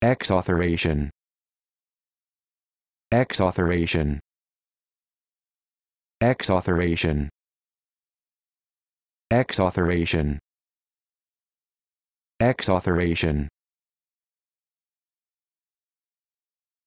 Exauthoration. Exauthoration. Exauthoration. Exauthoration. Exauthoration.